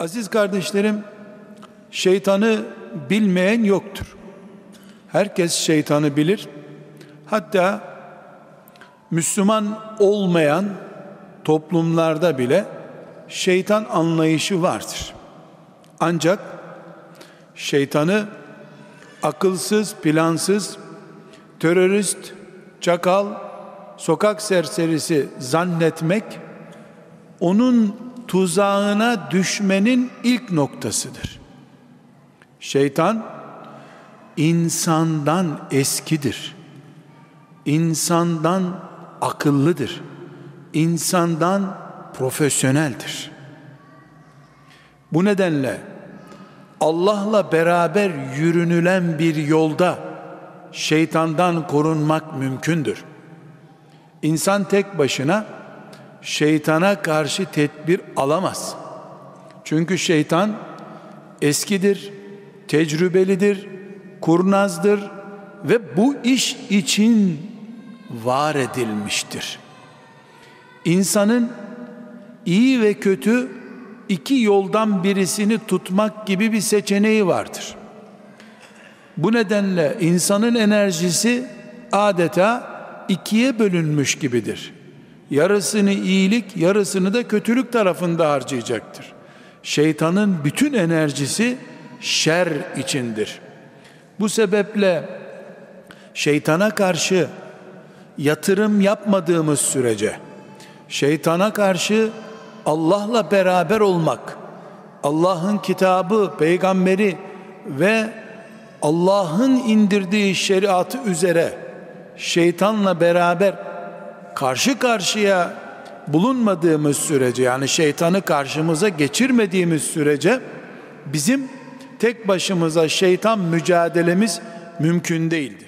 Aziz kardeşlerim, şeytanı bilmeyen yoktur. Herkes şeytanı bilir. Hatta Müslüman olmayan toplumlarda bile şeytan anlayışı vardır. Ancak şeytanı akılsız, plansız, terörist, çakal, sokak serserisi zannetmek onun tuzağına düşmenin ilk noktasıdır. Şeytan insandan eskidir. İnsandan akıllıdır. İnsandan profesyoneldir. Bu nedenle Allah'la beraber yürünülen bir yolda şeytandan korunmak mümkündür. İnsan tek başına şeytana karşı tedbir alamaz. Çünkü şeytan eskidir, tecrübelidir, kurnazdır ve bu iş için var edilmiştir. İnsanın iyi ve kötü iki yoldan birisini tutmak gibi bir seçeneği vardır. Bu nedenle insanın enerjisi adeta ikiye bölünmüş gibidir yarısını iyilik, yarısını da kötülük tarafında harcayacaktır. Şeytanın bütün enerjisi şer içindir. Bu sebeple şeytana karşı yatırım yapmadığımız sürece şeytana karşı Allah'la beraber olmak, Allah'ın kitabı, peygamberi ve Allah'ın indirdiği şeriatı üzere şeytanla beraber karşı karşıya bulunmadığımız sürece yani şeytanı karşımıza geçirmediğimiz sürece bizim tek başımıza şeytan mücadelemiz mümkün değildir.